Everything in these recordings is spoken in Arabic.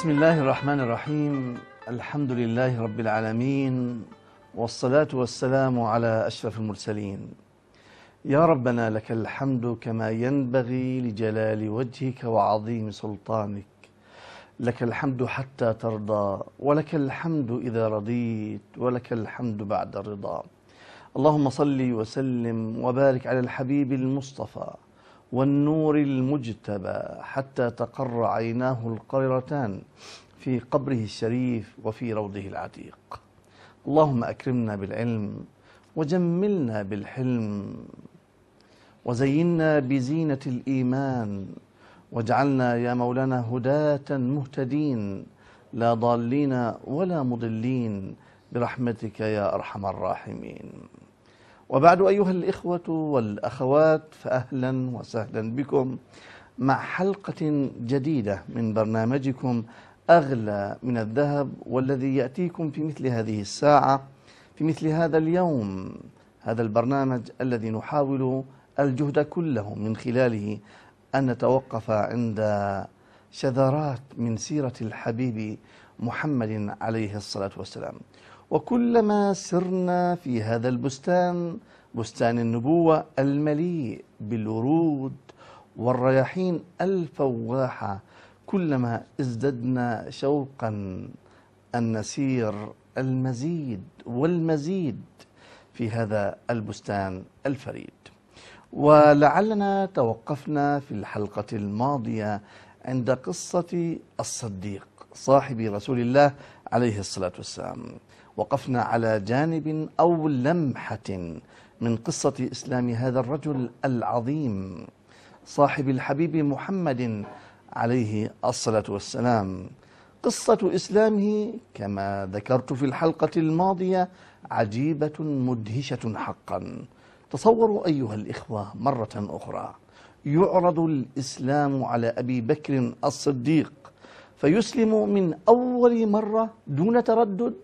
بسم الله الرحمن الرحيم الحمد لله رب العالمين والصلاة والسلام على أشرف المرسلين يا ربنا لك الحمد كما ينبغي لجلال وجهك وعظيم سلطانك لك الحمد حتى ترضى ولك الحمد إذا رضيت ولك الحمد بعد الرضا اللهم صل وسلم وبارك على الحبيب المصطفى والنور المجتبى حتى تقر عيناه القررتان في قبره الشريف وفي روضه العتيق اللهم أكرمنا بالعلم وجملنا بالحلم وزينا بزينة الإيمان واجعلنا يا مولانا هداة مهتدين لا ضالين ولا مضلين برحمتك يا أرحم الراحمين وبعد أيها الإخوة والأخوات فأهلا وسهلا بكم مع حلقة جديدة من برنامجكم أغلى من الذهب والذي يأتيكم في مثل هذه الساعة في مثل هذا اليوم هذا البرنامج الذي نحاول الجهد كله من خلاله أن نتوقف عند شذرات من سيرة الحبيب محمد عليه الصلاة والسلام وكلما سرنا في هذا البستان بستان النبوة المليء بالورود والرياحين الفواحة كلما ازددنا شوقا أن نسير المزيد والمزيد في هذا البستان الفريد ولعلنا توقفنا في الحلقة الماضية عند قصة الصديق صاحب رسول الله عليه الصلاة والسلام وقفنا على جانب أو لمحة من قصة إسلام هذا الرجل العظيم صاحب الحبيب محمد عليه الصلاة والسلام قصة إسلامه كما ذكرت في الحلقة الماضية عجيبة مدهشة حقا تصوروا أيها الإخوة مرة أخرى يعرض الإسلام على أبي بكر الصديق فيسلم من أول مرة دون تردد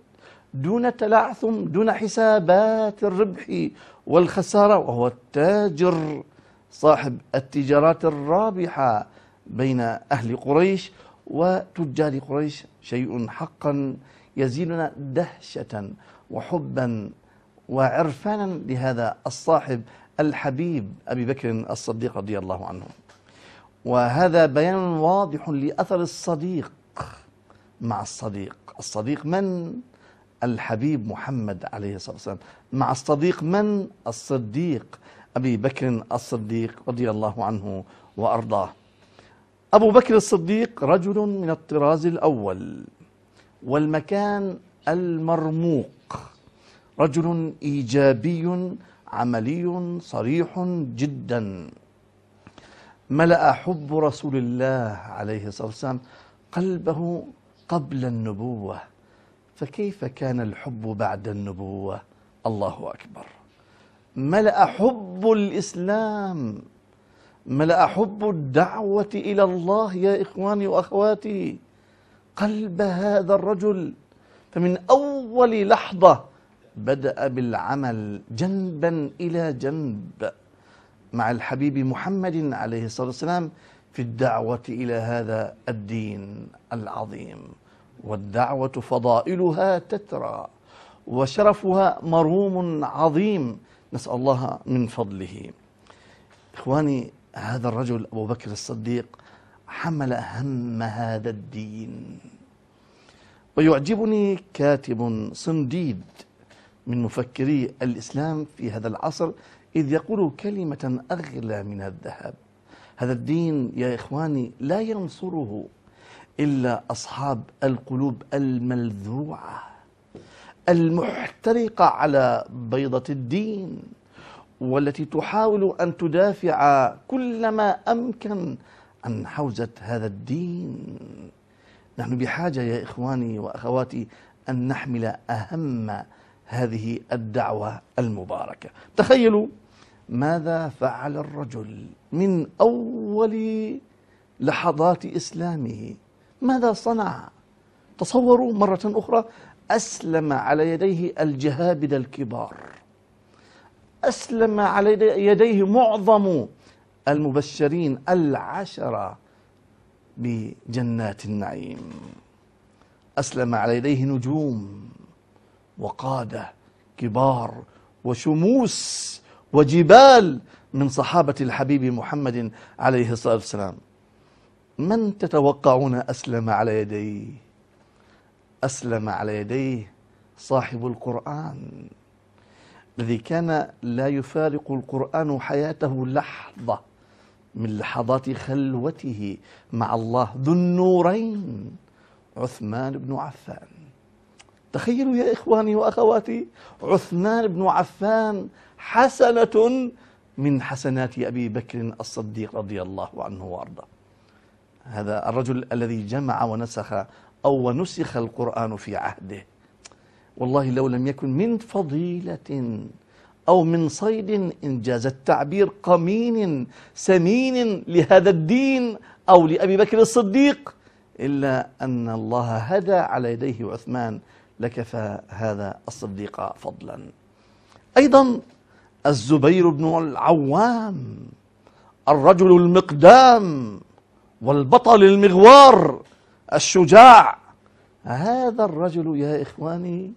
دون تلعثم دون حسابات الربح والخسارة وهو التاجر صاحب التجارات الرابحة بين أهل قريش وتجار قريش شيء حقا يزيدنا دهشة وحبا وعرفانا لهذا الصاحب الحبيب أبي بكر الصديق رضي الله عنه وهذا بيان واضح لأثر الصديق مع الصديق الصديق من؟ الحبيب محمد عليه الصلاة والسلام مع الصديق من؟ الصديق أبي بكر الصديق رضي الله عنه وأرضاه أبو بكر الصديق رجل من الطراز الأول والمكان المرموق رجل إيجابي عملي صريح جدا ملأ حب رسول الله عليه الصلاة والسلام قلبه قبل النبوة فكيف كان الحب بعد النبوة الله أكبر ملأ حب الإسلام ملأ حب الدعوة إلى الله يا إخواني وأخواتي قلب هذا الرجل فمن أول لحظة بدأ بالعمل جنبا إلى جنب مع الحبيب محمد عليه الصلاة والسلام في الدعوة إلى هذا الدين العظيم والدعوة فضائلها تترى وشرفها مروم عظيم نسأل الله من فضله إخواني هذا الرجل أبو بكر الصديق حمل هم هذا الدين ويعجبني كاتب صنديد من مفكري الإسلام في هذا العصر إذ يقول كلمة أغلى من الذهب هذا الدين يا إخواني لا ينصره إلا أصحاب القلوب الملذوعة المحترقة على بيضة الدين والتي تحاول أن تدافع كل ما أمكن عن حوزة هذا الدين نحن بحاجة يا إخواني وأخواتي أن نحمل أهم هذه الدعوة المباركة تخيلوا ماذا فعل الرجل من أول لحظات إسلامه ماذا صنع تصوروا مرة أخرى أسلم على يديه الجهابذة الكبار أسلم على يديه معظم المبشرين العشرة بجنات النعيم أسلم على يديه نجوم وقادة كبار وشموس وجبال من صحابة الحبيب محمد عليه الصلاة والسلام من تتوقعون أسلم على يديه أسلم على يديه صاحب القرآن الذي كان لا يفارق القرآن حياته لحظة من لحظات خلوته مع الله ذو النورين عثمان بن عفان تخيلوا يا إخواني وأخواتي عثمان بن عفان حسنة من حسنات أبي بكر الصديق رضي الله عنه وأرضاه هذا الرجل الذي جمع ونسخ أو ونسخ القرآن في عهده والله لو لم يكن من فضيلة أو من صيد إن جاز التعبير قمين سمين لهذا الدين أو لأبي بكر الصديق إلا أن الله هدى على يديه عثمان لكفى هذا الصديق فضلا أيضا الزبير بن العوام الرجل المقدام والبطل المغوار الشجاع هذا الرجل يا إخواني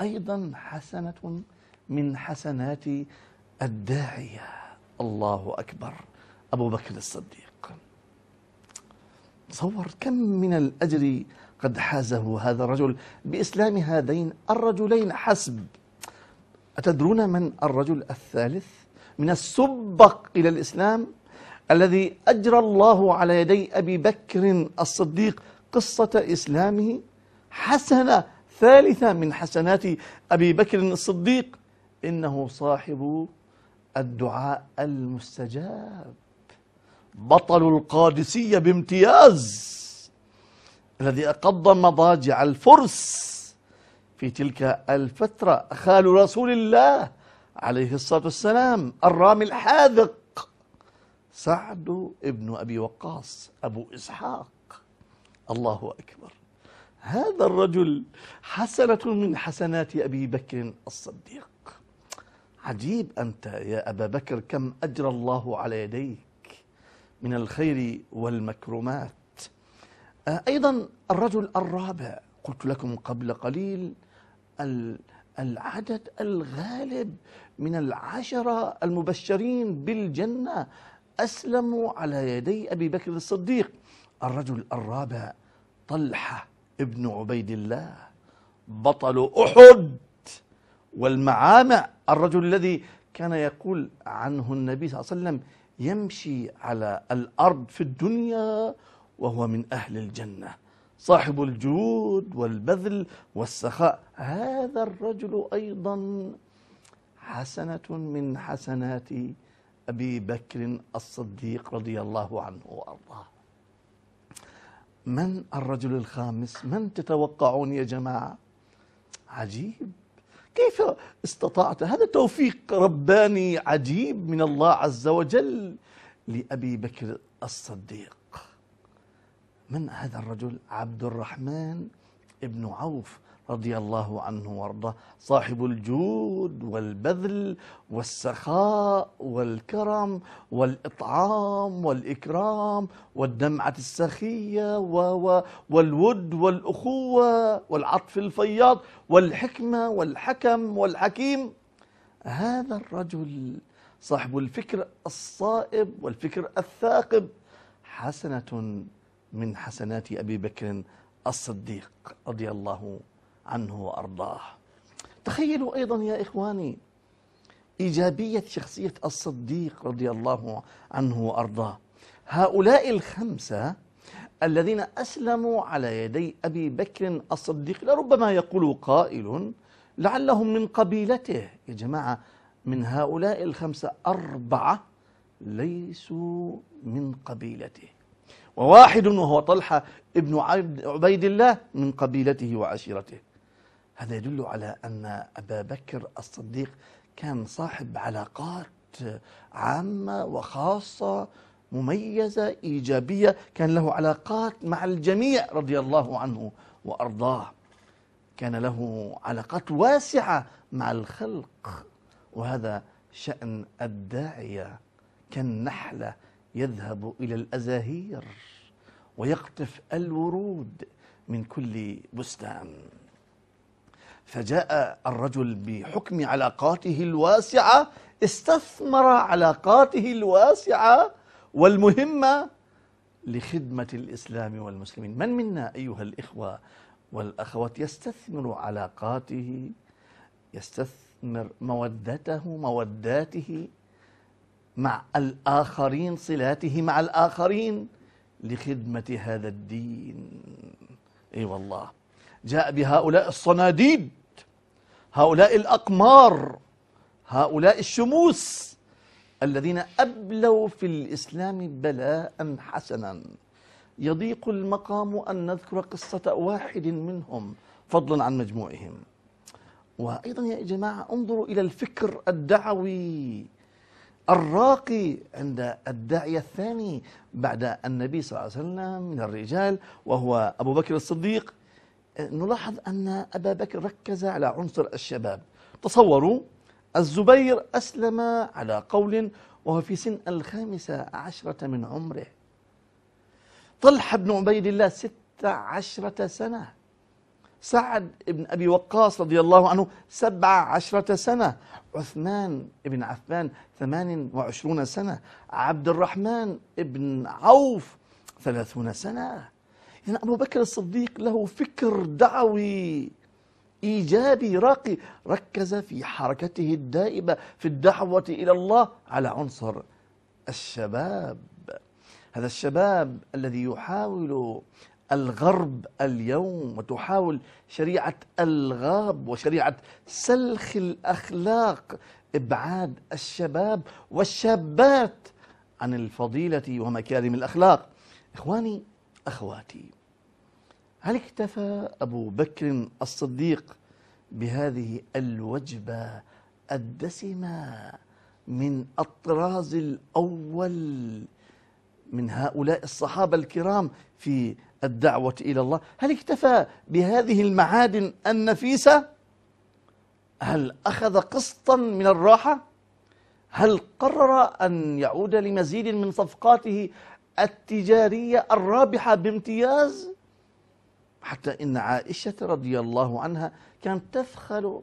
أيضا حسنة من حسنات الداعية الله أكبر أبو بكر الصديق تصور كم من الأجر قد حازه هذا الرجل بإسلام هذين الرجلين حسب أتدرون من الرجل الثالث من السبق إلى الإسلام الذي أجرى الله على يدي أبي بكر الصديق قصة إسلامه حسنة ثالثة من حسنات أبي بكر الصديق إنه صاحب الدعاء المستجاب بطل القادسية بامتياز الذي أقض مضاجع الفرس في تلك الفترة خال رسول الله عليه الصلاة والسلام الرامي الحاذق سعد ابن أبي وقاص أبو إسحاق الله أكبر هذا الرجل حسنة من حسنات أبي بكر الصديق عجيب أنت يا أبا بكر كم أجرى الله على يديك من الخير والمكرمات آه، أيضا الرجل الرابع قلت لكم قبل قليل العدد الغالب من العشرة المبشرين بالجنة أسلموا على يدي أبي بكر الصديق الرجل الرابع طلحة ابن عبيد الله بطل أحد والمعامع الرجل الذي كان يقول عنه النبي صلى الله عليه وسلم يمشي على الأرض في الدنيا وهو من أهل الجنة صاحب الجود والبذل والسخاء هذا الرجل أيضا حسنة من حسنات أبي بكر الصديق رضي الله عنه وأرضاه من الرجل الخامس من تتوقعون يا جماعة عجيب كيف استطعت هذا توفيق رباني عجيب من الله عز وجل لأبي بكر الصديق من هذا الرجل عبد الرحمن ابن عوف رضي الله عنه وارضاه صاحب الجود والبذل والسخاء والكرم والإطعام والإكرام والدمعة السخية والود والأخوة والعطف الفياض والحكمة والحكم والحكيم هذا الرجل صاحب الفكر الصائب والفكر الثاقب حسنة من حسنات أبي بكر الصديق رضي الله عنه عنه وأرضاه تخيلوا أيضا يا إخواني إيجابية شخصية الصديق رضي الله عنه وأرضاه هؤلاء الخمسة الذين أسلموا على يدي أبي بكر الصديق لربما يقول قائل لعلهم من قبيلته يا جماعة من هؤلاء الخمسة أربعة ليسوا من قبيلته وواحد وهو طلحة ابن عبيد الله من قبيلته وعشيرته هذا يدل على أن أبا بكر الصديق كان صاحب علاقات عامة وخاصة مميزة إيجابية كان له علاقات مع الجميع رضي الله عنه وأرضاه كان له علاقات واسعة مع الخلق وهذا شأن الداعية كالنحلة يذهب إلى الأزاهير ويقطف الورود من كل بستان فجاء الرجل بحكم علاقاته الواسعة استثمر علاقاته الواسعة والمهمة لخدمة الإسلام والمسلمين من منا أيها الإخوة والأخوات يستثمر علاقاته يستثمر مودته موداته مع الآخرين صلاته مع الآخرين لخدمة هذا الدين أي أيوة والله جاء بهؤلاء الصناديد هؤلاء الأقمار هؤلاء الشموس الذين أبلوا في الإسلام بلاء حسنا يضيق المقام أن نذكر قصة واحد منهم فضلا عن مجموعهم وأيضا يا جماعة انظروا إلى الفكر الدعوي الراقي عند الداعية الثاني بعد النبي صلى الله عليه وسلم من الرجال وهو أبو بكر الصديق نلاحظ أن أبا بكر ركز على عنصر الشباب تصوروا الزبير أسلم على قول وهو في سن الخامسة عشرة من عمره طلحة بن عبيد الله ستة عشرة سنة سعد بن أبي وقاص رضي الله عنه سبعة عشرة سنة عثمان بن عفان ثمان وعشرون سنة عبد الرحمن بن عوف ثلاثون سنة يعني أبو بكر الصديق له فكر دعوي إيجابي راقي ركز في حركته الدائبة في الدعوة إلى الله على عنصر الشباب هذا الشباب الذي يحاول الغرب اليوم وتحاول شريعة الغاب وشريعة سلخ الأخلاق إبعاد الشباب والشابات عن الفضيلة ومكارم الأخلاق إخواني أخواتي هل اكتفى أبو بكر الصديق بهذه الوجبة الدسمة من الطراز الأول من هؤلاء الصحابة الكرام في الدعوة إلى الله هل اكتفى بهذه المعادن النفيسة هل أخذ قسطا من الراحة هل قرر أن يعود لمزيد من صفقاته التجارية الرابحة بامتياز حتى إن عائشة رضي الله عنها كانت تفخر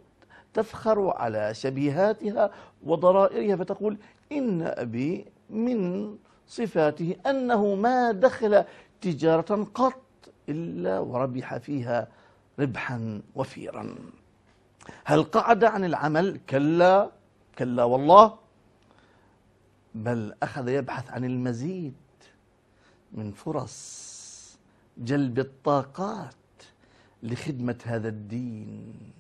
تفخر على شبيهاتها وضرائرها فتقول إن أبي من صفاته أنه ما دخل تجارة قط إلا وربح فيها ربحا وفيرا هل قعد عن العمل؟ كلا كلا والله بل أخذ يبحث عن المزيد من فرص جلب الطاقات لخدمة هذا الدين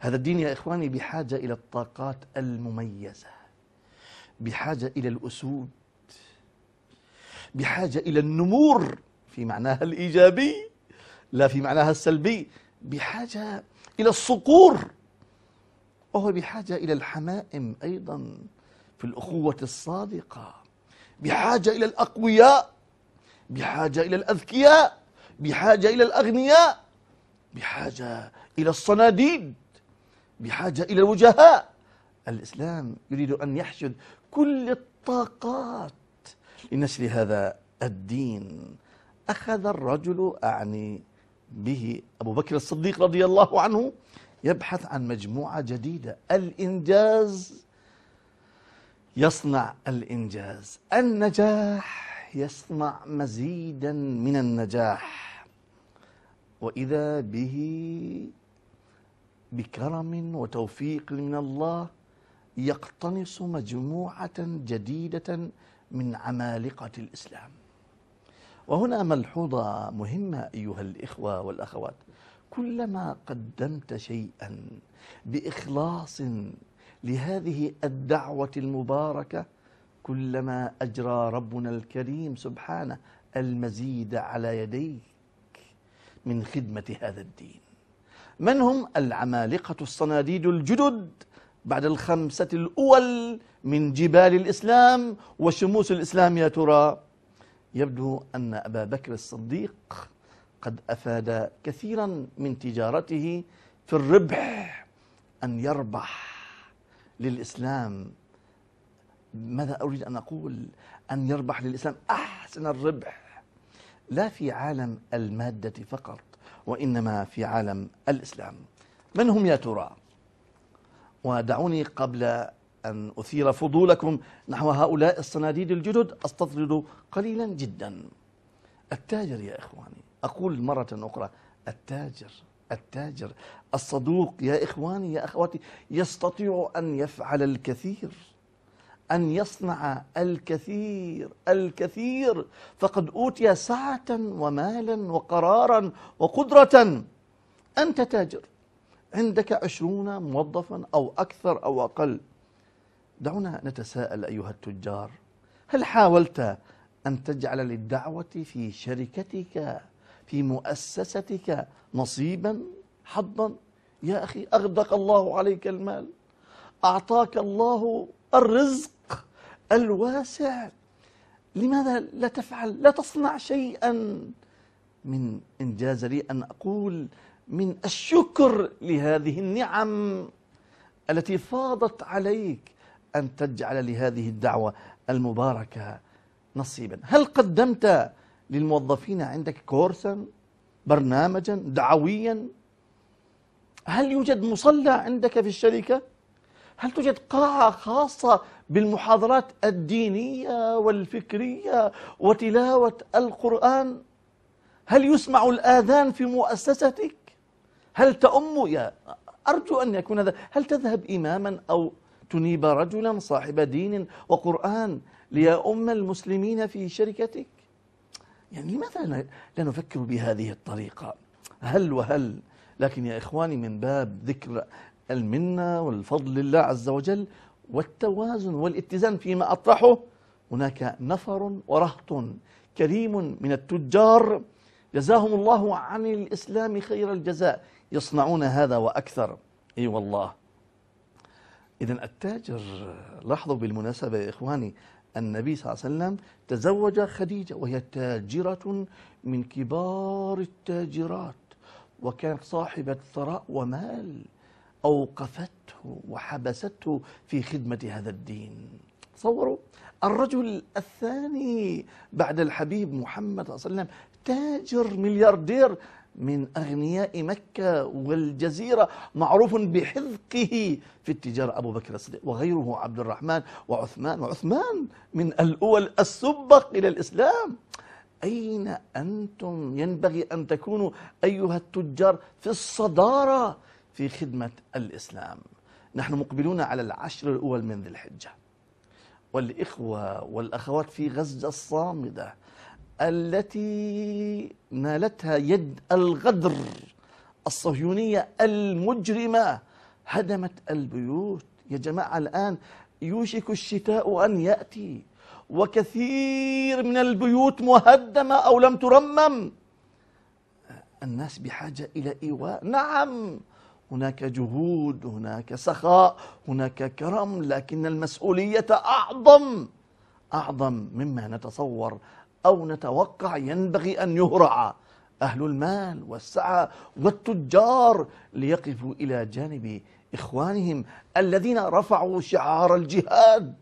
هذا الدين يا إخواني بحاجة إلى الطاقات المميزة بحاجة إلى الأسود بحاجة إلى النمور في معناها الإيجابي لا في معناها السلبي بحاجة إلى الصقور وهو بحاجة إلى الحمائم أيضا في الأخوة الصادقة بحاجة إلى الأقوياء بحاجة إلى الأذكياء بحاجة إلى الأغنياء بحاجة إلى الصناديد بحاجة إلى الوجهاء الإسلام يريد أن يحشد كل الطاقات لنشر هذا الدين أخذ الرجل أعني به أبو بكر الصديق رضي الله عنه يبحث عن مجموعة جديدة الإنجاز يصنع الإنجاز النجاح يصنع مزيدا من النجاح وإذا به بكرم وتوفيق من الله يقتنص مجموعة جديدة من عمالقة الإسلام وهنا ملحوظة مهمة أيها الإخوة والأخوات كلما قدمت شيئا بإخلاص لهذه الدعوة المباركة كلما أجرى ربنا الكريم سبحانه المزيد على يديك من خدمة هذا الدين من هم العمالقة الصناديد الجدد بعد الخمسة الأول من جبال الإسلام وشموس الإسلام يا ترى يبدو أن أبا بكر الصديق قد أفاد كثيرا من تجارته في الربح أن يربح للإسلام ماذا أريد أن أقول أن يربح للإسلام أحسن الربح لا في عالم المادة فقط وإنما في عالم الإسلام من هم يا ترى ودعوني قبل أن أثير فضولكم نحو هؤلاء الصناديد الجدد أستطرد قليلا جدا التاجر يا إخواني أقول مرة أخرى التاجر التاجر الصدوق يا إخواني يا أخواتي يستطيع أن يفعل الكثير أن يصنع الكثير الكثير فقد أوتي سعة ومالا وقرارا وقدرة أنت تاجر عندك عشرون موظفا أو أكثر أو أقل دعونا نتساءل أيها التجار هل حاولت أن تجعل للدعوة في شركتك في مؤسستك نصيبا حظا يا أخي أغدق الله عليك المال أعطاك الله الرزق الواسع لماذا لا تفعل لا تصنع شيئا من إنجاز لي أن أقول من الشكر لهذه النعم التي فاضت عليك أن تجعل لهذه الدعوة المباركة نصيبا هل قدمت للموظفين عندك كورسا برنامجا دعويا هل يوجد مصلى عندك في الشركة؟ هل توجد قاعة خاصة بالمحاضرات الدينية والفكرية وتلاوة القرآن؟ هل يسمع الآذان في مؤسستك؟ هل تأم يا أرجو أن يكون هذا هل تذهب إماما أو تنيب رجلا صاحب دين وقرآن ليؤم المسلمين في شركتك؟ يعني لماذا لا نفكر بهذه الطريقة هل وهل لكن يا إخواني من باب ذكر المنة والفضل لله عز وجل والتوازن والاتزان فيما أطرحه هناك نفر ورهط كريم من التجار جزاهم الله عن الإسلام خير الجزاء يصنعون هذا وأكثر أي أيوة والله إذا التاجر لاحظوا بالمناسبة يا إخواني النبي صلى الله عليه وسلم تزوج خديجة وهي تاجرة من كبار التاجرات وكانت صاحبة ثراء ومال أوقفته وحبسته في خدمة هذا الدين تصوروا الرجل الثاني بعد الحبيب محمد صلى الله عليه وسلم تاجر ملياردير من أغنياء مكة والجزيرة معروف بحذقه في التجارة أبو بكر الصديق وغيره عبد الرحمن وعثمان وعثمان من الأول السبق إلى الإسلام أين أنتم ينبغي أن تكونوا أيها التجار في الصدارة في خدمة الإسلام نحن مقبلون على العشر الأول من ذي الحجة والإخوة والأخوات في غزة الصامدة التي نالتها يد الغدر الصهيونية المجرمة هدمت البيوت يا جماعة الآن يوشك الشتاء أن يأتي وكثير من البيوت مهدمة أو لم ترمم الناس بحاجة إلى إيواء نعم هناك جهود هناك سخاء هناك كرم لكن المسؤولية أعظم أعظم مما نتصور أو نتوقع ينبغي أن يهرع أهل المال والسعة والتجار ليقفوا إلى جانب إخوانهم الذين رفعوا شعار الجهاد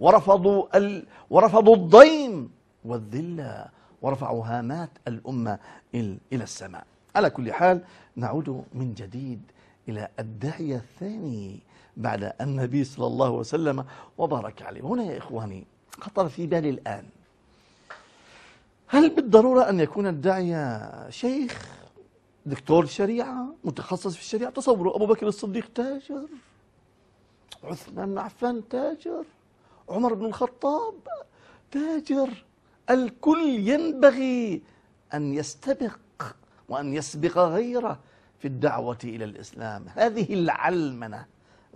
ورفضوا, ال ورفضوا الضيم والذلة ورفعوا هامات الأمة إلى السماء على كل حال نعود من جديد إلى الداعية الثاني بعد النبي صلى الله عليه وسلم وبارك عليه هنا يا إخواني خطر في بالي الآن هل بالضرورة أن يكون الداعية شيخ دكتور شريعة متخصص في الشريعة تصوروا أبو بكر الصديق تاجر عثمان بن عفان تاجر عمر بن الخطاب تاجر الكل ينبغي أن يستبق وأن يسبق غيره في الدعوة إلى الإسلام هذه العلمنة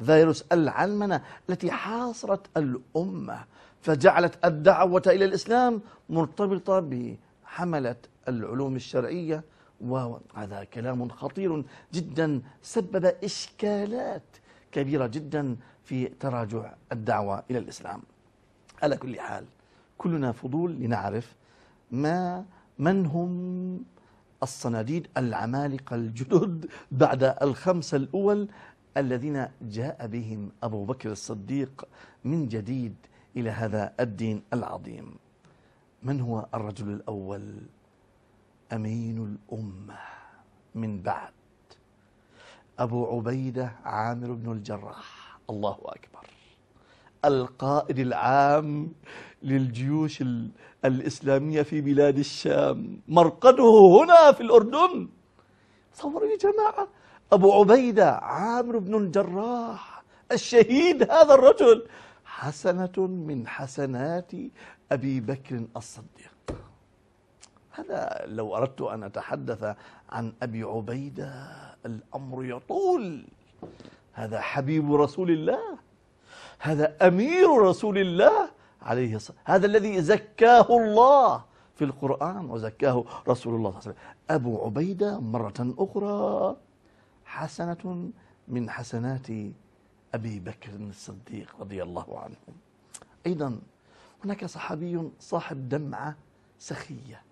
فيروس العلمنة التي حاصرت الأمة فجعلت الدعوة إلى الإسلام مرتبطة بحملة العلوم الشرعية وهذا كلام خطير جدا سبب إشكالات كبيرة جدا في تراجع الدعوة إلى الإسلام على كل حال كلنا فضول لنعرف ما من هم الصناديد العمالقة الجدد بعد الخمسة الأول الذين جاء بهم أبو بكر الصديق من جديد إلى هذا الدين العظيم من هو الرجل الأول أمين الأمة من بعد أبو عبيدة عامر بن الجراح الله أكبر القائد العام للجيوش الإسلامية في بلاد الشام مرقده هنا في الأردن تصوروا يا جماعة أبو عبيدة عامر بن الجراح الشهيد هذا الرجل حسنة من حسنات أبي بكر الصديق هذا لو أردت أن أتحدث عن أبي عبيدة الأمر يطول هذا حبيب رسول الله هذا أمير رسول الله عليه الصلاة هذا الذي زكاه الله في القرآن وزكاه رسول الله صلى الله عليه وسلم أبو عبيدة مرة أخرى حسنة من حسنات أبي بكر الصديق رضي الله عنه أيضا هناك صحابي صاحب دمعة سخية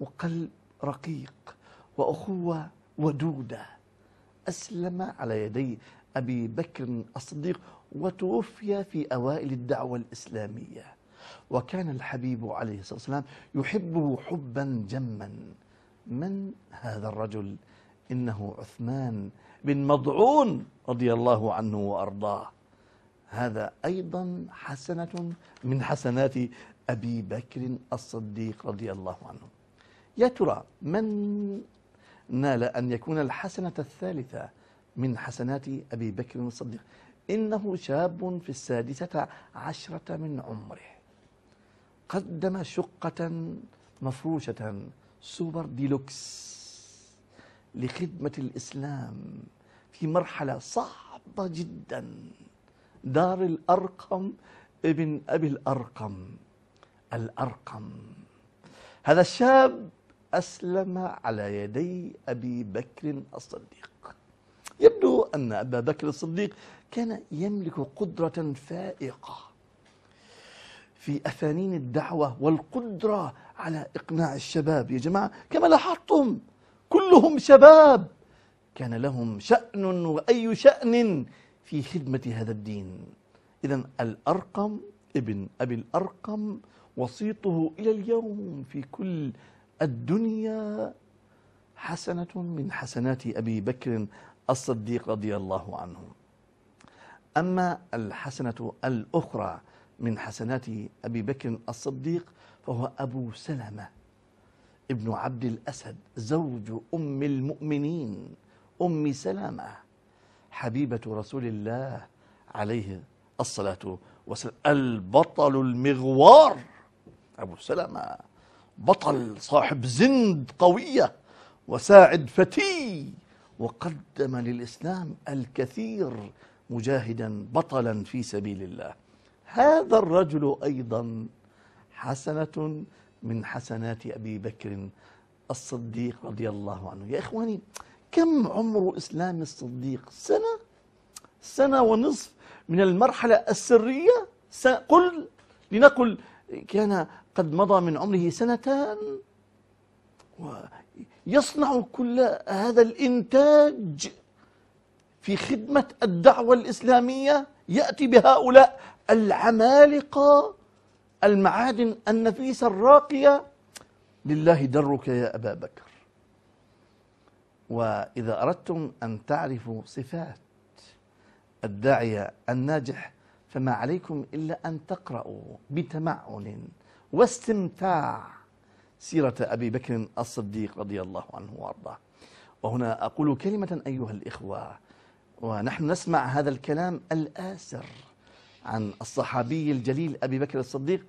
وقلب رقيق وأخوة ودودة أسلم على يدي أبي بكر الصديق وتوفي في أوائل الدعوة الإسلامية وكان الحبيب عليه الصلاة والسلام يحبه حبا جما من هذا الرجل إنه عثمان بن مضعون رضي الله عنه وأرضاه هذا أيضا حسنة من حسنات أبي بكر الصديق رضي الله عنه يا ترى من نال أن يكون الحسنة الثالثة من حسنات أبي بكر الصديق إنه شاب في السادسة عشرة من عمره قدم شقة مفروشة سوبر ديلوكس لخدمة الإسلام في مرحلة صعبة جدا دار الأرقم ابن أبي الأرقم الأرقم هذا الشاب أسلم على يدي أبي بكر الصديق يبدو أن أبا بكر الصديق كان يملك قدرة فائقة في أفانين الدعوة والقدرة على إقناع الشباب يا جماعة كما لاحظتم كلهم شباب كان لهم شأن وأي شأن في خدمة هذا الدين إذا الأرقم ابن أبي الأرقم وسيطه إلى اليوم في كل الدنيا حسنة من حسنات أبي بكر الصديق رضي الله عنه أما الحسنة الأخرى من حسنات أبي بكر الصديق فهو أبو سلمة ابن عبد الأسد زوج أم المؤمنين أم سلامة حبيبة رسول الله عليه الصلاة والسلام البطل المغوار أبو سلامة بطل صاحب زند قوية وساعد فتي وقدم للإسلام الكثير مجاهدا بطلا في سبيل الله هذا الرجل أيضا حسنة من حسنات أبي بكر الصديق رضي الله عنه يا إخواني كم عمر إسلام الصديق سنة سنة ونصف من المرحلة السرية قل لنقل كان قد مضى من عمره سنتان ويصنع كل هذا الإنتاج في خدمة الدعوة الإسلامية يأتي بهؤلاء العمالقة المعادن النفيسة الراقية لله درك يا أبا بكر وإذا أردتم أن تعرفوا صفات الداعية الناجح فما عليكم إلا أن تقرأوا بتمعن واستمتاع سيرة أبي بكر الصديق رضي الله عنه وأرضاه وهنا أقول كلمة أيها الإخوة ونحن نسمع هذا الكلام الآسر عن الصحابي الجليل أبي بكر الصديق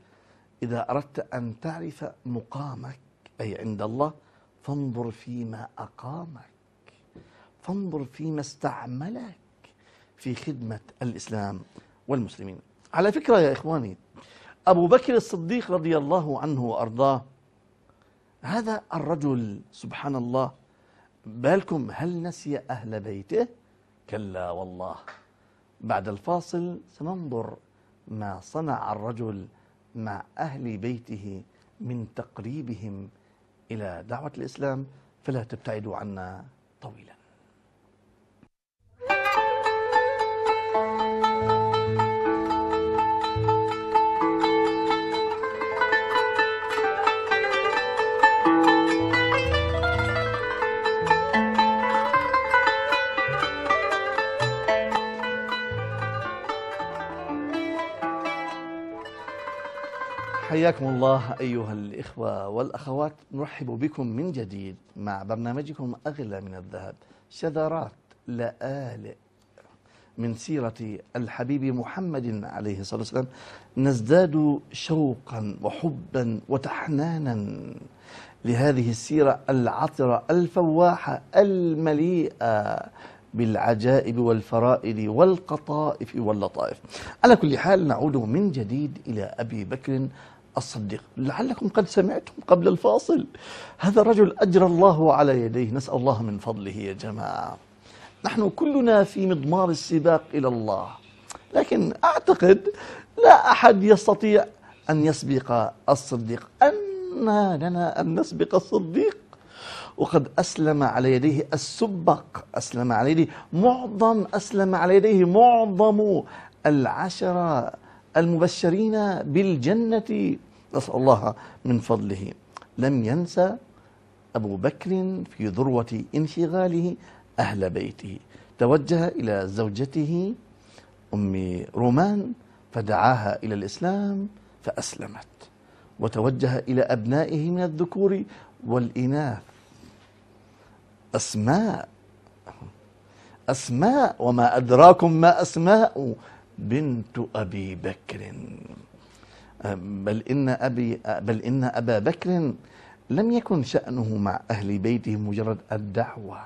إذا أردت أن تعرف مقامك أي عند الله فانظر فيما أقامك فانظر فيما استعملك في خدمة الإسلام والمسلمين على فكرة يا إخواني أبو بكر الصديق رضي الله عنه وأرضاه هذا الرجل سبحان الله بالكم هل نسي أهل بيته كلا والله بعد الفاصل سننظر ما صنع الرجل مع أهل بيته من تقريبهم إلى دعوة الإسلام فلا تبتعدوا عنا طويلا حياكم الله أيها الإخوة والأخوات نرحب بكم من جديد مع برنامجكم أغلى من الذهب شذرات لآلئ من سيرة الحبيب محمد عليه الصلاة والسلام نزداد شوقا وحبا وتحنانا لهذه السيرة العطرة الفواحة المليئة بالعجائب والفرائد والقطائف واللطائف على كل حال نعود من جديد إلى أبي بكر الصديق لعلكم قد سمعتم قبل الفاصل هذا الرجل أجرى الله على يديه نسأل الله من فضله يا جماعة نحن كلنا في مضمار السباق إلى الله لكن أعتقد لا أحد يستطيع أن يسبق الصديق أن لنا أن نسبق الصديق وقد أسلم على يديه السبق أسلم على يديه معظم أسلم على يديه معظم العشرة المبشرين بالجنة نسأل الله من فضله لم ينسى أبو بكر في ذروة انشغاله أهل بيته توجه إلى زوجته أم رومان فدعاها إلى الإسلام فأسلمت وتوجه إلى أبنائه من الذكور والإناث أسماء أسماء وما أدراكم ما أسماء بنت أبي بكر بل إن, أبي بل إن أبا بكر لم يكن شأنه مع أهل بيته مجرد الدعوة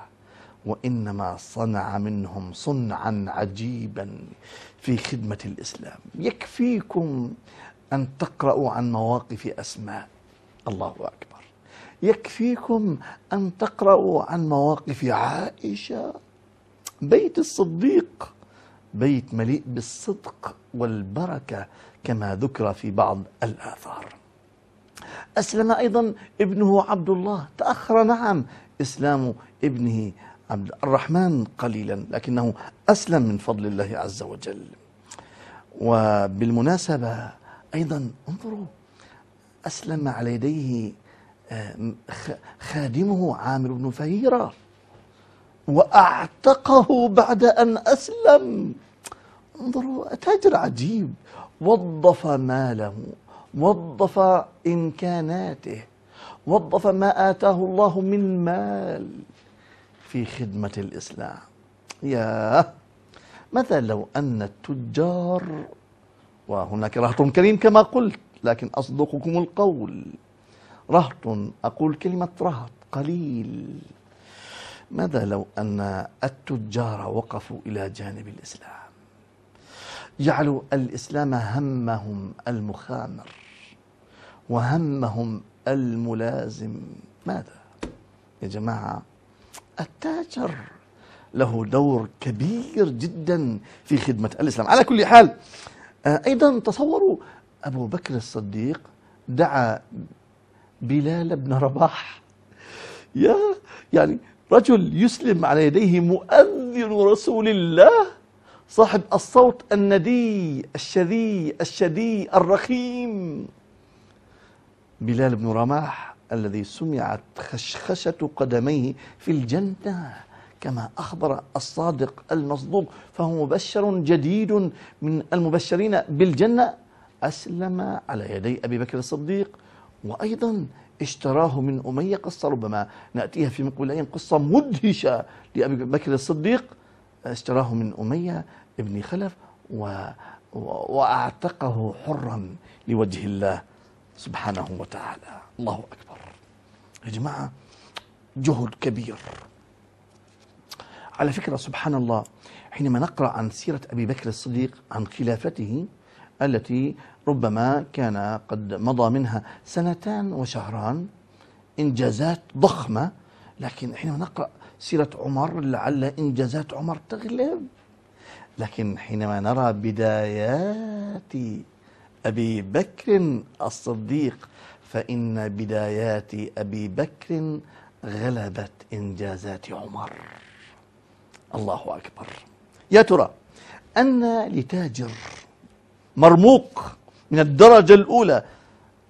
وإنما صنع منهم صنعا عجيبا في خدمة الإسلام يكفيكم أن تقرأوا عن مواقف أسماء الله أكبر يكفيكم أن تقرأوا عن مواقف عائشة بيت الصديق بيت مليء بالصدق والبركة كما ذكر في بعض الآثار أسلم أيضا ابنه عبد الله تأخر نعم إسلام ابنه عبد الرحمن قليلا لكنه أسلم من فضل الله عز وجل وبالمناسبة أيضا انظروا أسلم على يديه آه، خادمه عامر بن فهيرة وأعتقه بعد أن أسلم انظروا تاجر عجيب وظف ماله وظف إمكاناته وظف ما آتاه الله من مال في خدمة الإسلام يا ماذا لو أن التجار وهناك رهط كريم كما قلت لكن أصدقكم القول رهط أقول كلمة رهط قليل ماذا لو أن التجار وقفوا إلى جانب الإسلام جعلوا الإسلام همهم المخامر وهمهم الملازم ماذا يا جماعة التاجر له دور كبير جدا في خدمة الإسلام على كل حال أيضا تصوروا أبو بكر الصديق دعا بلال بن رباح يا يعني رجل يسلم على يديه مؤذن رسول الله صاحب الصوت الندي الشذي الشدي الرخيم بلال بن رماح الذي سمعت خشخشة قدميه في الجنة كما أخبر الصادق المصدوق فهو مبشر جديد من المبشرين بالجنة أسلم على يدي أبي بكر الصديق وأيضا اشتراه من أمية قصة ربما نأتيها في مقولين قصة مدهشة لأبي بكر الصديق اشتراه من أمية ابن خلف و وأعتقه حرا لوجه الله سبحانه وتعالى الله أكبر يا جماعة جهد كبير على فكرة سبحان الله حينما نقرأ عن سيرة أبي بكر الصديق عن خلافته التي ربما كان قد مضى منها سنتان وشهران إنجازات ضخمة لكن حينما نقرأ سيرة عمر لعل إنجازات عمر تغلب لكن حينما نرى بدايات أبي بكر الصديق فإن بدايات أبي بكر غلبت إنجازات عمر الله أكبر يا ترى أن لتاجر مرموق من الدرجة الأولى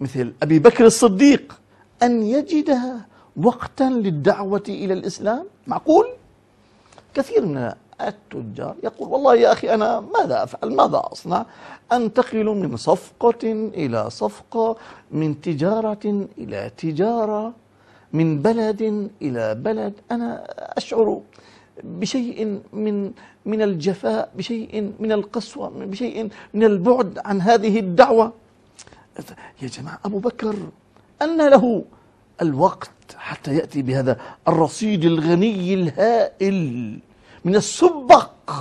مثل أبي بكر الصديق أن يجدها وقتا للدعوة إلى الإسلام معقول؟ كثير من التجار يقول والله يا أخي أنا ماذا أفعل ماذا أصنع أنتقل من صفقة إلى صفقة من تجارة إلى تجارة من بلد إلى بلد أنا أشعر بشيء من من الجفاء بشيء من القسوة بشيء من البعد عن هذه الدعوة يا جماعة أبو بكر أن له الوقت حتى يأتي بهذا الرصيد الغني الهائل من السبق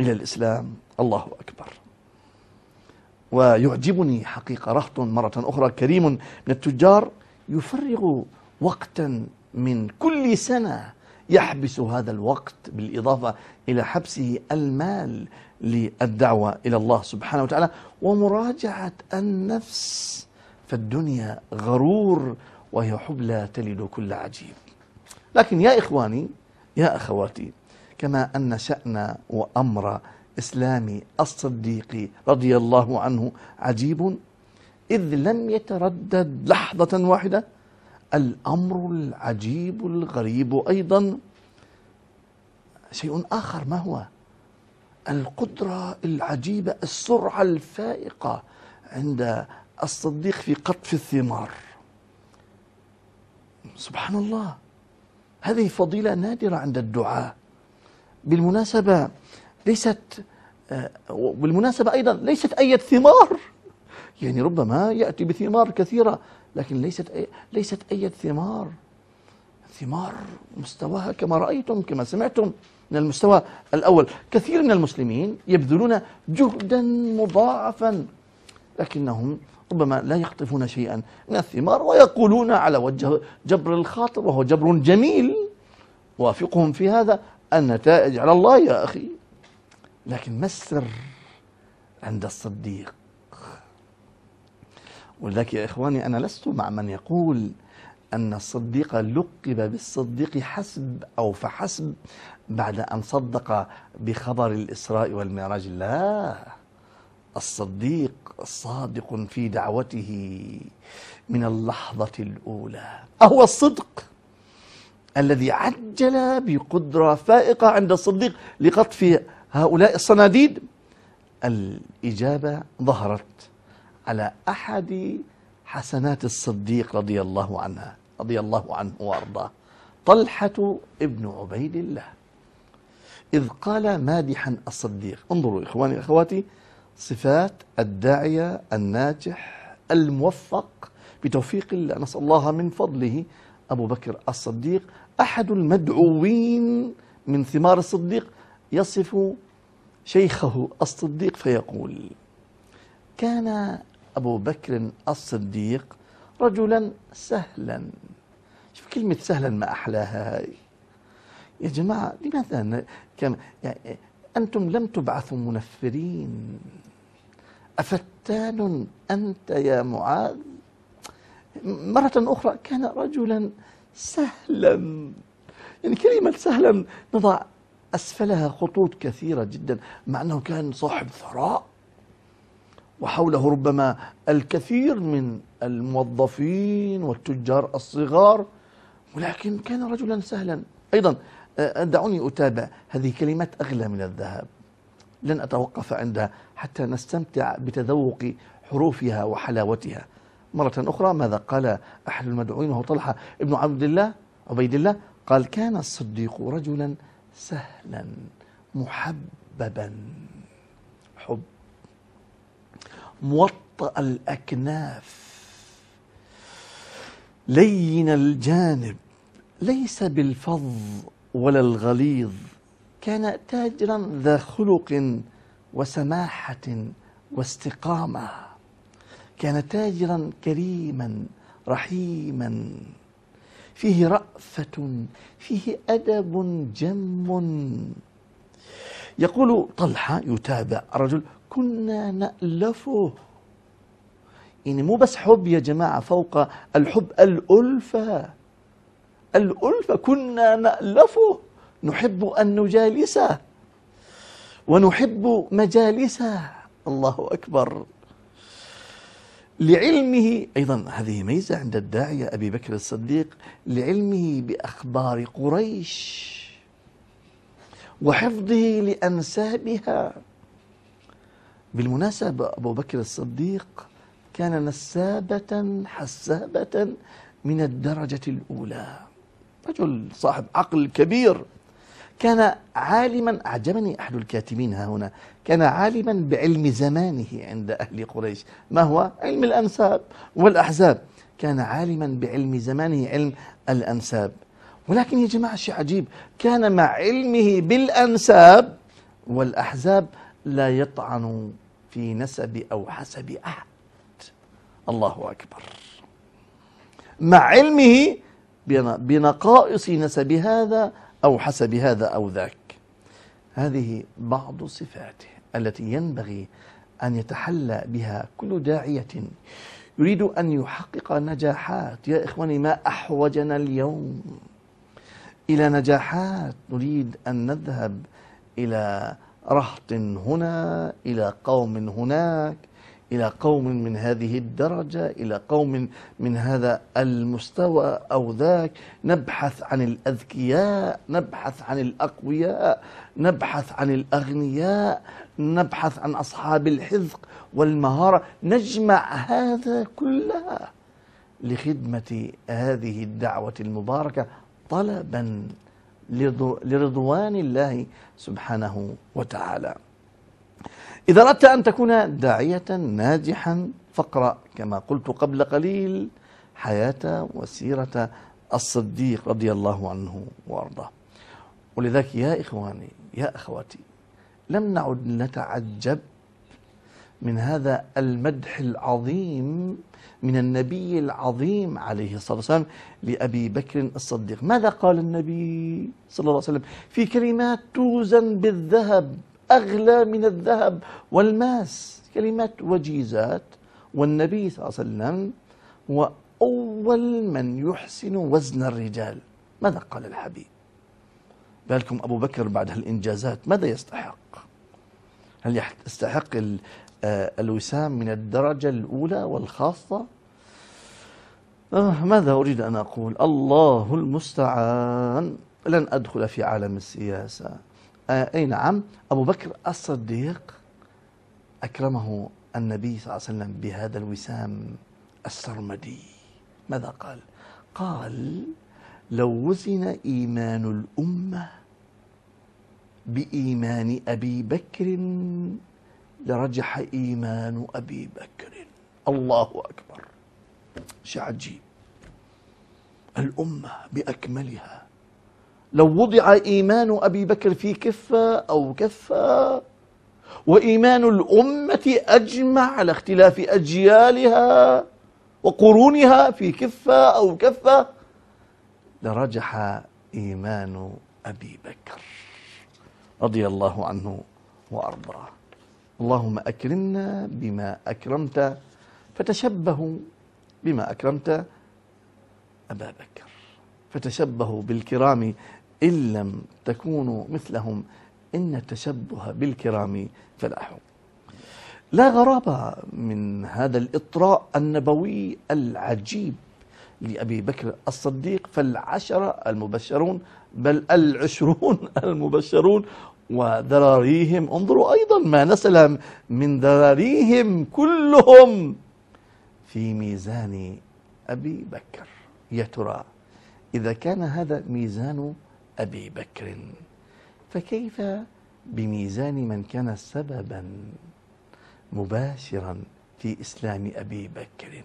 إلى الإسلام الله أكبر ويعجبني حقيقة رهط مرة أخرى كريم من التجار يفرغ وقتا من كل سنة يحبس هذا الوقت بالإضافة إلى حبسه المال للدعوة إلى الله سبحانه وتعالى ومراجعة النفس فالدنيا غرور وهي حبلى تلد كل عجيب لكن يا إخواني يا أخواتي كما أن شأن وأمر إسلام الصديق رضي الله عنه عجيب إذ لم يتردد لحظة واحدة الأمر العجيب الغريب أيضا شيء آخر ما هو القدرة العجيبة السرعة الفائقة عند الصديق في قطف الثمار سبحان الله هذه فضيلة نادرة عند الدعاء بالمناسبة ليست آه، بالمناسبة أيضا ليست أي ثمار يعني ربما يأتي بثمار كثيرة لكن ليست أي ليست أي ثمار ثمار مستواها كما رأيتم كما سمعتم من المستوى الأول كثير من المسلمين يبذلون جهدا مضاعفا لكنهم ربما لا يقطفون شيئا من الثمار ويقولون على وجه جبر الخاطر وهو جبر جميل وافقهم في هذا النتائج على الله يا أخي لكن ما السر عند الصديق ولذلك يا إخواني أنا لست مع من يقول أن الصديق لقب بالصديق حسب أو فحسب بعد أن صدق بخبر الإسراء والمعراج لا الصديق صادق في دعوته من اللحظة الأولى أهو الصدق الذي عجل بقدرة فائقة عند الصديق لقطف هؤلاء الصناديد الإجابة ظهرت على أحد حسنات الصديق رضي الله عنها رضي الله عنه وأرضاه طلحة ابن عبيد الله إذ قال مادحا الصديق انظروا إخواني أخواتي صفات الداعية الناجح الموفق بتوفيق الله نسأل الله من فضله أبو بكر الصديق أحد المدعوين من ثمار الصديق يصف شيخه الصديق فيقول كان أبو بكر الصديق رجلا سهلا شوف كلمة سهلا ما أحلاها هاي يا جماعة لماذا كم يعني أنتم لم تبعثوا منفرين أفتان أنت يا معاذ مرة أخرى كان رجلا سهلا يعني كلمة سهلا نضع أسفلها خطوط كثيرة جدا مع أنه كان صاحب ثراء وحوله ربما الكثير من الموظفين والتجار الصغار ولكن كان رجلا سهلا أيضا آه، آه، دعوني أتابع هذه كلمات أغلى من الذهب لن أتوقف عندها حتى نستمتع بتذوق حروفها وحلاوتها مرة أخرى ماذا قال أحد المدعوين وهو طلحة ابن عبد الله عبيد الله قال كان الصديق رجلا سهلا محببا حب موطأ الأكناف لين الجانب ليس بالفظ ولا الغليظ كان تاجرا ذا خلق وسماحة واستقامة كان تاجرا كريما رحيما فيه رأفة فيه أدب جم يقول طلحة يتابع الرجل كنا نألفه يعني مو بس حب يا جماعة فوق الحب الألفة الألفة كنا نألفه نحب أن نجالسه ونحب مجالسه الله أكبر لعلمه أيضا هذه ميزة عند الداعية أبي بكر الصديق لعلمه بأخبار قريش وحفظه لأنسابها بالمناسبة أبو بكر الصديق كان نسابة حسابة من الدرجة الأولى رجل صاحب عقل كبير كان عالما أعجبني أحد الكاتبين ها هنا كان عالما بعلم زمانه عند أهل قريش ما هو علم الأنساب والأحزاب كان عالما بعلم زمانه علم الأنساب ولكن يا جماعة شيء عجيب كان مع علمه بالأنساب والأحزاب لا يطعن في نسب أو حسب أحد الله أكبر مع علمه بنقائص نسب هذا أو حسب هذا أو ذاك هذه بعض صفاته التي ينبغي أن يتحلى بها كل داعية يريد أن يحقق نجاحات يا إخواني ما أحوجنا اليوم إلى نجاحات نريد أن نذهب إلى رهط هنا إلى قوم هناك إلى قوم من هذه الدرجة إلى قوم من هذا المستوى أو ذاك نبحث عن الأذكياء نبحث عن الأقوياء نبحث عن الأغنياء نبحث عن أصحاب الحذق والمهارة نجمع هذا كله لخدمة هذه الدعوة المباركة طلبا لرضوان الله سبحانه وتعالى إذا أردت أن تكون داعية ناجحا فاقرأ كما قلت قبل قليل حياة وسيرة الصديق رضي الله عنه وأرضاه ولذلك يا إخواني يا أخواتي لم نعد نتعجب من هذا المدح العظيم من النبي العظيم عليه الصلاة والسلام لأبي بكر الصديق ماذا قال النبي صلى الله عليه وسلم في كلمات توزن بالذهب أغلى من الذهب والماس كلمات وجيزات والنبي صلى الله عليه وسلم هو أول من يحسن وزن الرجال ماذا قال الحبيب بالكم أبو بكر بعد هالإنجازات ماذا يستحق هل يستحق آه، الوسام من الدرجة الأولى والخاصة آه، ماذا أريد أن أقول الله المستعان لن أدخل في عالم السياسة آه، أي نعم أبو بكر الصديق أكرمه النبي صلى الله عليه وسلم بهذا الوسام السرمدي ماذا قال؟ قال لو وزن إيمان الأمة بإيمان أبي بكر لرجح إيمان أبي بكر الله أكبر شيء عجيب الأمة بأكملها لو وضع إيمان أبي بكر في كفة أو كفة وإيمان الأمة أجمع على اختلاف أجيالها وقرونها في كفة أو كفة لرجح إيمان أبي بكر رضي الله عنه وأرضاه اللهم أكرمنا بما أكرمت فتشبهوا بما أكرمت أبا بكر فتشبهوا بالكرام إن لم تكونوا مثلهم إن التشبه بالكرام فلاح لا غرابة من هذا الإطراء النبوي العجيب لأبي بكر الصديق فالعشرة المبشرون بل العشرون المبشرون وذراريهم انظروا أيضا ما نسل من ذراريهم كلهم في ميزان أبي بكر يا ترى إذا كان هذا ميزان أبي بكر فكيف بميزان من كان سببا مباشرا في إسلام أبي بكر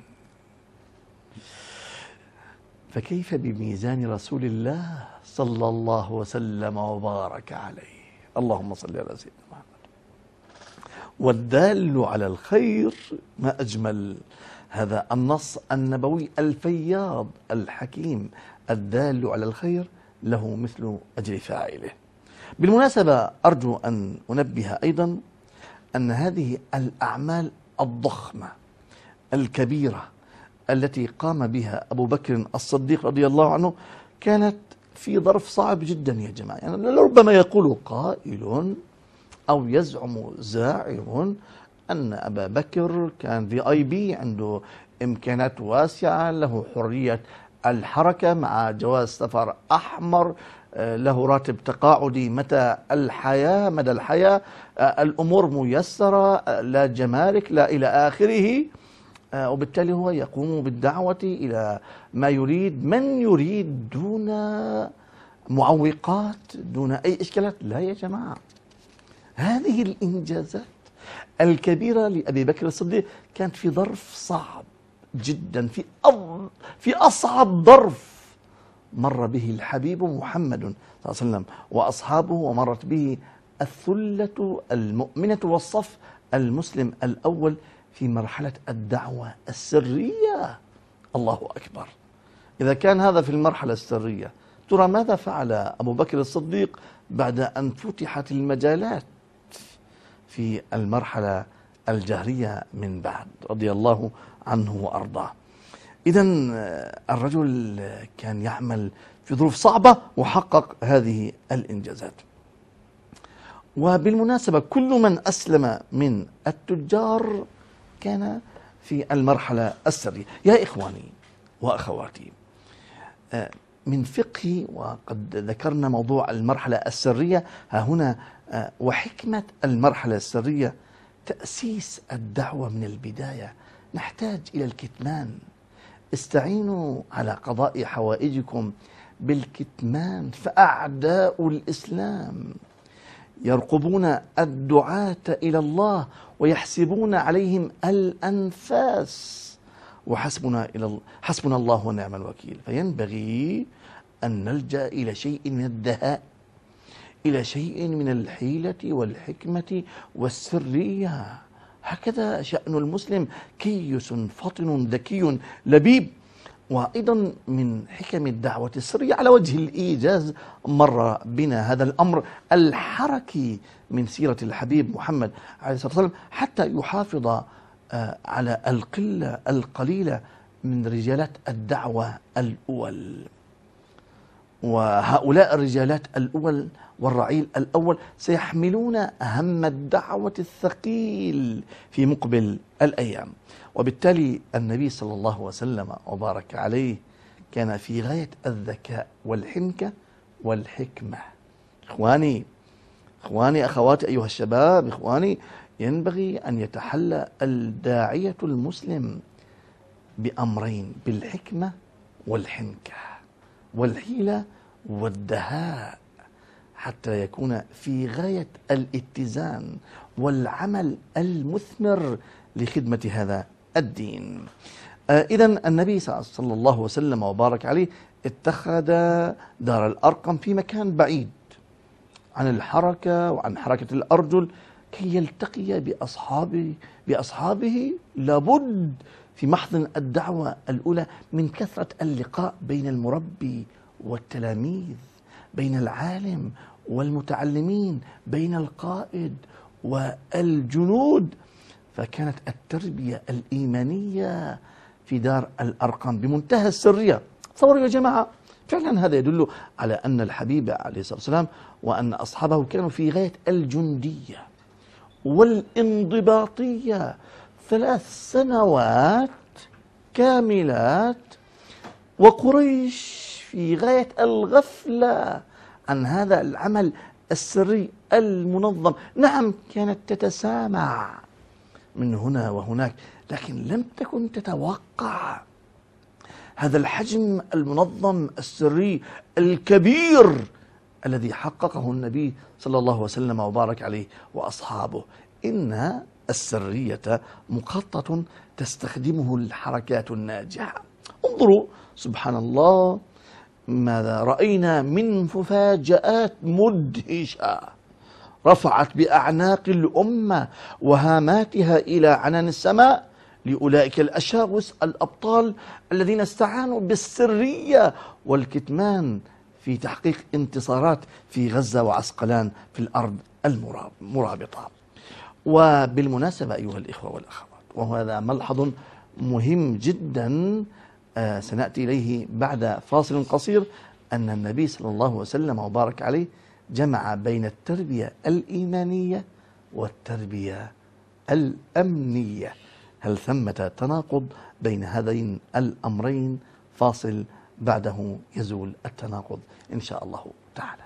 فكيف بميزان رسول الله صلى الله وسلم وبارك عليه اللهم صل على سيدنا محمد والدال على الخير ما أجمل هذا النص النبوي الفياض الحكيم الدال على الخير له مثل أجر فاعله بالمناسبة أرجو أن أنبه أيضا أن هذه الأعمال الضخمة الكبيرة التي قام بها أبو بكر الصديق رضي الله عنه كانت في ظرف صعب جدا يا جماعة يعني لربما يقول قائل أو يزعم زاعم أن أبا بكر كان في أي بي عنده إمكانات واسعة له حرية الحركة مع جواز سفر أحمر آه، له راتب تقاعدي متى الحياة مدى الحياة آه، الأمور ميسرة آه، لا جمارك لا إلى آخره آه، وبالتالي هو يقوم بالدعوة إلى ما يريد من يريد دون معوقات دون أي إشكالات لا يا جماعة هذه الإنجازات الكبيرة لأبي بكر الصديق كانت في ظرف صعب جدا في في أصعب ظرف مر به الحبيب محمد صلى الله عليه وسلم وأصحابه ومرت به الثلة المؤمنة والصف المسلم الأول في مرحلة الدعوة السرية الله أكبر إذا كان هذا في المرحلة السرية ترى ماذا فعل أبو بكر الصديق بعد أن فتحت المجالات في المرحلة الجهرية من بعد رضي الله عنه وأرضاه إذا آه، الرجل كان يعمل في ظروف صعبة وحقق هذه الإنجازات وبالمناسبة كل من أسلم من التجار كان في المرحلة السرية يا إخواني وأخواتي آه، من فقه وقد ذكرنا موضوع المرحلة السرية ها هنا آه، وحكمة المرحلة السرية تأسيس الدعوة من البداية نحتاج إلى الكتمان استعينوا على قضاء حوائجكم بالكتمان فأعداء الإسلام يرقبون الدعاة إلى الله ويحسبون عليهم الأنفاس وحسبنا إلى حسبنا الله ونعم الوكيل فينبغي أن نلجأ إلى شيء من الدهاء إلى شيء من الحيلة والحكمة والسرية هكذا شأن المسلم كيس فطن ذكي لبيب وأيضا من حكم الدعوة السرية على وجه الإيجاز مر بنا هذا الأمر الحركي من سيرة الحبيب محمد عليه الصلاة والسلام حتى يحافظ آه، على القلة القليلة من رجالات الدعوة الأول وهؤلاء الرجالات الأول والرعيل الأول سيحملون هم الدعوة الثقيل في مقبل الأيام وبالتالي النبي صلى الله وسلم وبارك عليه كان في غاية الذكاء والحنكة والحكمة إخواني إخواني أخواتي أيها الشباب إخواني ينبغي أن يتحلى الداعية المسلم بأمرين بالحكمة والحنكة والحيلة والدهاء حتى يكون في غاية الاتزان والعمل المثمر لخدمة هذا الدين آه، إذا النبي صلى الله وسلم وبارك عليه اتخذ دار الأرقم في مكان بعيد عن الحركة وعن حركة الأرجل كي يلتقي بأصحابه بأصحابه لابد في محضن الدعوة الأولى من كثرة اللقاء بين المربي والتلاميذ بين العالم والمتعلمين بين القائد والجنود فكانت التربية الإيمانية في دار الأرقام بمنتهى السرية تصوروا يا جماعة فعلا هذا يدل على أن الحبيب عليه الصلاة والسلام وأن أصحابه كانوا في غاية الجندية والانضباطية ثلاث سنوات كاملات وقريش في غاية الغفلة عن هذا العمل السري المنظم نعم كانت تتسامع من هنا وهناك لكن لم تكن تتوقع هذا الحجم المنظم السري الكبير الذي حققه النبي صلى الله وسلم وبارك عليه وأصحابه إن السرية مخطط تستخدمه الحركات الناجحة انظروا سبحان الله ماذا رأينا من مفاجآت مدهشة رفعت بأعناق الأمة وهاماتها إلى عنان السماء لأولئك الأشاغس الأبطال الذين استعانوا بالسرية والكتمان في تحقيق انتصارات في غزة وعسقلان في الأرض المرابطة وبالمناسبة أيها الإخوة والأخوات وهذا ملحظ مهم جدا آه، سنأتي إليه بعد فاصل قصير أن النبي صلى الله وسلم وبارك عليه جمع بين التربية الإيمانية والتربية الأمنية هل ثمة تناقض بين هذين الأمرين فاصل بعده يزول التناقض إن شاء الله تعالى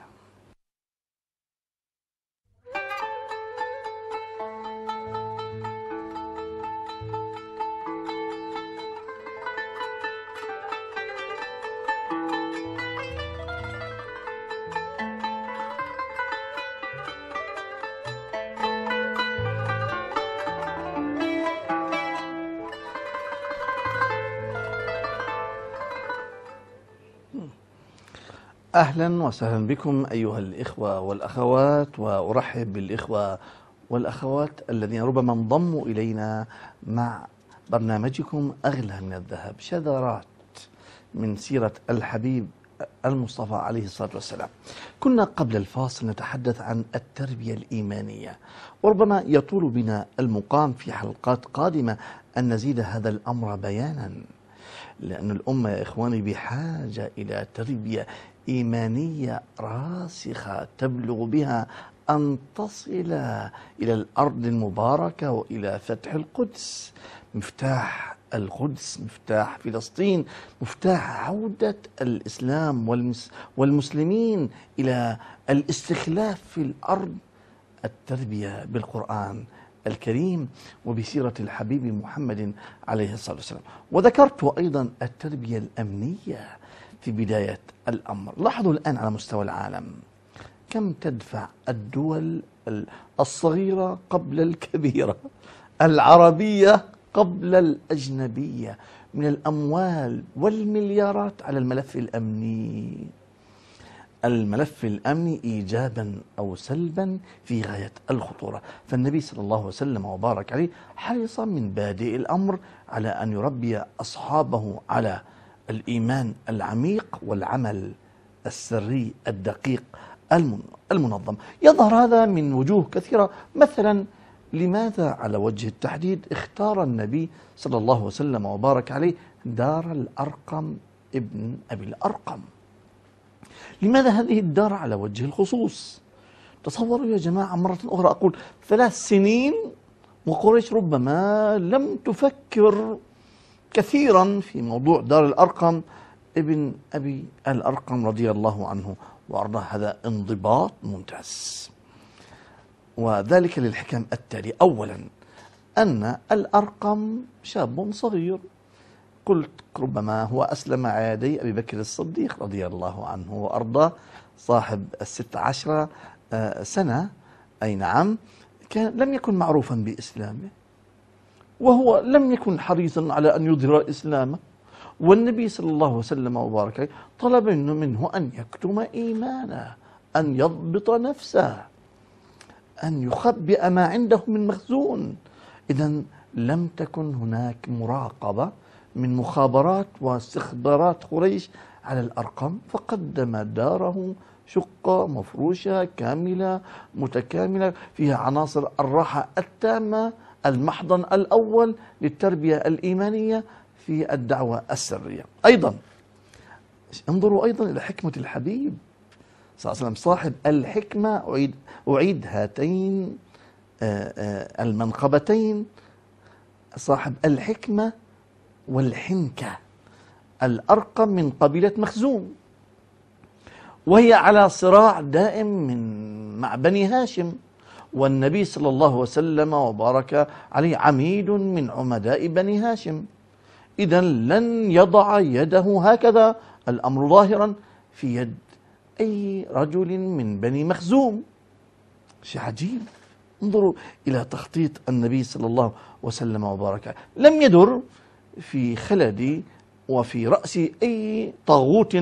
أهلا وسهلا بكم أيها الإخوة والأخوات وأرحب بالإخوة والأخوات الذين ربما انضموا إلينا مع برنامجكم أغلى من الذهب شذرات من سيرة الحبيب المصطفى عليه الصلاة والسلام كنا قبل الفاصل نتحدث عن التربية الإيمانية وربما يطول بنا المقام في حلقات قادمة أن نزيد هذا الأمر بيانا لأن الأمة يا إخواني بحاجة إلى تربية إيمانية راسخة تبلغ بها أن تصل إلى الأرض المباركة وإلى فتح القدس مفتاح القدس مفتاح فلسطين مفتاح عودة الإسلام والمسلمين إلى الاستخلاف في الأرض التربية بالقرآن الكريم وبسيرة الحبيب محمد عليه الصلاة والسلام وذكرت أيضا التربية الأمنية في بداية الأمر لاحظوا الآن على مستوى العالم كم تدفع الدول الصغيرة قبل الكبيرة العربية قبل الأجنبية من الأموال والمليارات على الملف الأمني الملف الأمني إيجابا أو سلبا في غاية الخطورة فالنبي صلى الله عليه وسلم وبارك عليه حرص من بادئ الأمر على أن يربي أصحابه على الإيمان العميق والعمل السري الدقيق المنظم يظهر هذا من وجوه كثيرة مثلا لماذا على وجه التحديد اختار النبي صلى الله وسلم وبارك عليه دار الأرقم ابن أبي الأرقم لماذا هذه الدار على وجه الخصوص تصوروا يا جماعة مرة أخرى أقول ثلاث سنين وقريش ربما لم تفكر كثيرا في موضوع دار الأرقم ابن أبي الأرقم رضي الله عنه وأرضاه هذا انضباط ممتاز وذلك للحكم التالي أولا أن الأرقم شاب صغير قلت ربما هو أسلم عادي أبي بكر الصديق رضي الله عنه وأرضاه صاحب الست عشرة آه، سنة أي نعم كان لم يكن معروفا بإسلامه وهو لم يكن حريصا على أن يظهر إسلامه والنبي صلى الله وسلم وبارك عليه طلب منه, منه أن يكتم إيمانه أن يضبط نفسه أن يخبئ ما عنده من مخزون إذا لم تكن هناك مراقبة من مخابرات واستخبارات قريش على الأرقام فقدم داره شقة مفروشة كاملة متكاملة فيها عناصر الراحة التامة المحضن الأول للتربية الإيمانية في الدعوة السرية أيضا انظروا أيضا إلى حكمة الحبيب صلى الله عليه وسلم صاحب الحكمة أعيد, أعيد هاتين آه، آه، المنقبتين صاحب الحكمة والحنكة الأرقم من قبيلة مخزوم وهي على صراع دائم من مع بني هاشم والنبي صلى الله وسلم وبارك عليه عميد من عمداء بني هاشم إذا لن يضع يده هكذا الأمر ظاهرا في يد أي رجل من بني مخزوم شيء عجيب انظروا إلى تخطيط النبي صلى الله وسلم وبارك لم يدر في خلد وفي رأس أي طاغوت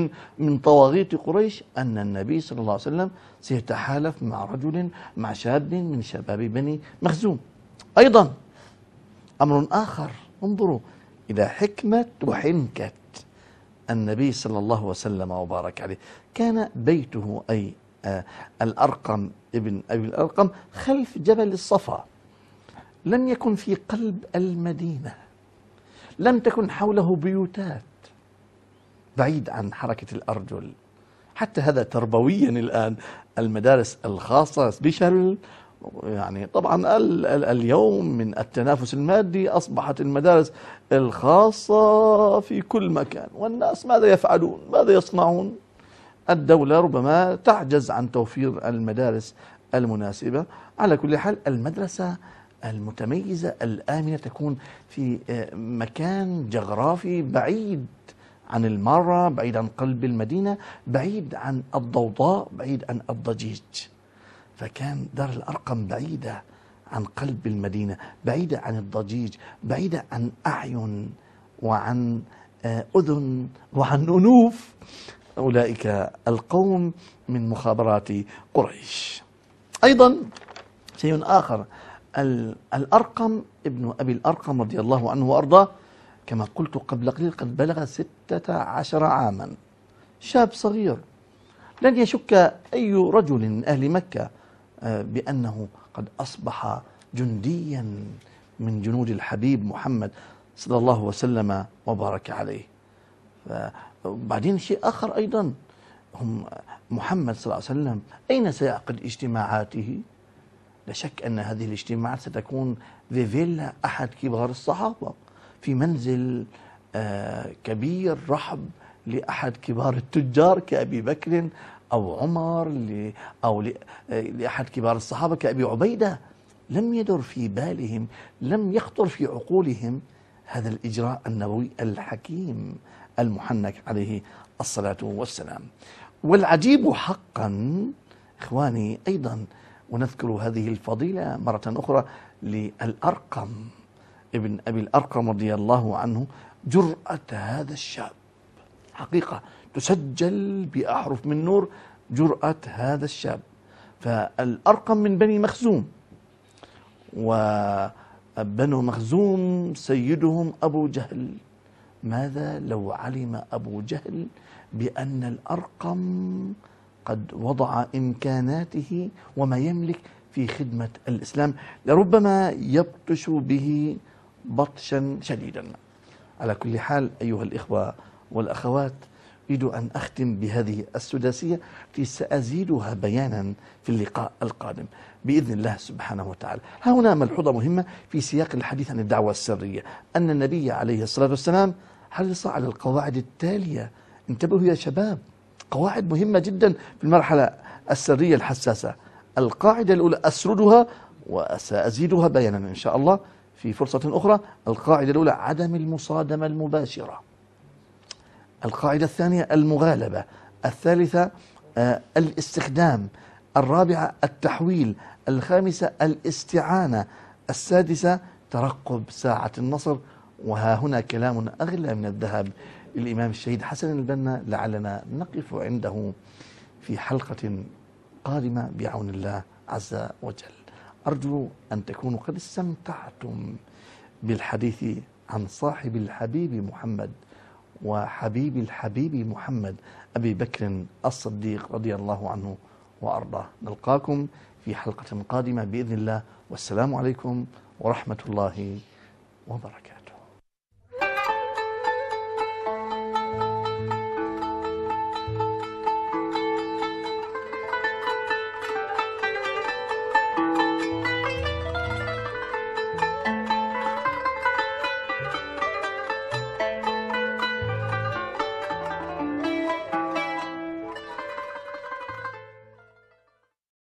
من طواغيت قريش أن النبي صلى الله عليه وسلم سيتحالف مع رجل مع شاب من شباب بني مخزوم أيضا أمر آخر انظروا إلى حكمة وحنكة النبي صلى الله وسلم وبارك عليه كان بيته أي آه الأرقم ابن أبي الأرقم خلف جبل الصفا لم يكن في قلب المدينة لم تكن حوله بيوتات بعيد عن حركة الأرجل حتى هذا تربويا الآن المدارس الخاصة سبيشال يعني طبعا ال ال اليوم من التنافس المادي أصبحت المدارس الخاصة في كل مكان والناس ماذا يفعلون ماذا يصنعون الدولة ربما تعجز عن توفير المدارس المناسبة على كل حال المدرسة المتميزة الآمنة تكون في آه، مكان جغرافي بعيد عن المارة بعيد عن قلب المدينة بعيد عن الضوضاء بعيد عن الضجيج فكان دار الأرقم بعيدة عن قلب المدينة بعيدة عن الضجيج بعيدة عن أعين وعن آه، أذن وعن أنوف أولئك القوم من مخابرات قريش أيضا شيء آخر الأرقم ابن أبي الأرقم رضي الله عنه وأرضاه كما قلت قبل قليل قد بلغ ستة عشر عاما شاب صغير لن يشك أي رجل من أهل مكة آه، بأنه قد أصبح جنديا من جنود الحبيب محمد صلى الله وسلم وبارك عليه بعدين شيء آخر أيضا هم محمد صلى الله عليه وسلم أين سيعقد اجتماعاته لا شك أن هذه الاجتماعات ستكون في فيلا أحد كبار الصحابة في منزل آه، كبير رحب لأحد كبار التجار كأبي بكر أو عمر أو آه، لأحد كبار الصحابة كأبي عبيدة لم يدر في بالهم لم يخطر في عقولهم هذا الإجراء النبوي الحكيم المحنك عليه الصلاة والسلام والعجيب حقا إخواني أيضا ونذكر هذه الفضيلة مرة أخرى للأرقم ابن أبي الأرقم رضي الله عنه جرأة هذا الشاب حقيقة تسجل بأحرف من نور جرأة هذا الشاب فالأرقم من بني مخزوم وبنو مخزوم سيدهم أبو جهل ماذا لو علم أبو جهل بأن الأرقم قد وضع إمكاناته وما يملك في خدمة الإسلام لربما يبطش به بطشا شديدا على كل حال أيها الإخوة والأخوات أريد أن أختم بهذه السداسية التي سأزيدها بيانا في اللقاء القادم بإذن الله سبحانه وتعالى ها هنا ملحوظة مهمة في سياق الحديث عن الدعوة السرية أن النبي عليه الصلاة والسلام حرص على القواعد التالية انتبهوا يا شباب قواعد مهمة جدا في المرحلة السرية الحساسة القاعدة الأولى أسردها وسأزيدها بيانا إن شاء الله في فرصة أخرى القاعدة الأولى عدم المصادمة المباشرة القاعدة الثانية المغالبة الثالثة آه الاستخدام الرابعة التحويل الخامسة الاستعانة السادسة ترقب ساعة النصر وها هنا كلام أغلى من الذهب الإمام الشهيد حسن البنا لعلنا نقف عنده في حلقة قادمة بعون الله عز وجل أرجو أن تكونوا قد استمتعتم بالحديث عن صاحب الحبيب محمد وحبيب الحبيب محمد أبي بكر الصديق رضي الله عنه وأرضاه نلقاكم في حلقة قادمة بإذن الله والسلام عليكم ورحمة الله وبركاته